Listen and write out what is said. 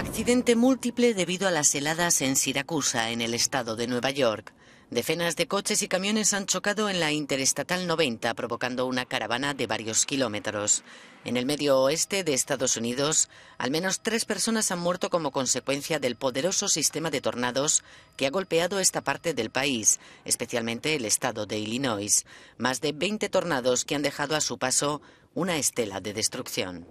Accidente múltiple debido a las heladas en Siracusa, en el estado de Nueva York. Decenas de coches y camiones han chocado en la Interestatal 90, provocando una caravana de varios kilómetros. En el medio oeste de Estados Unidos, al menos tres personas han muerto como consecuencia del poderoso sistema de tornados que ha golpeado esta parte del país, especialmente el estado de Illinois. Más de 20 tornados que han dejado a su paso una estela de destrucción.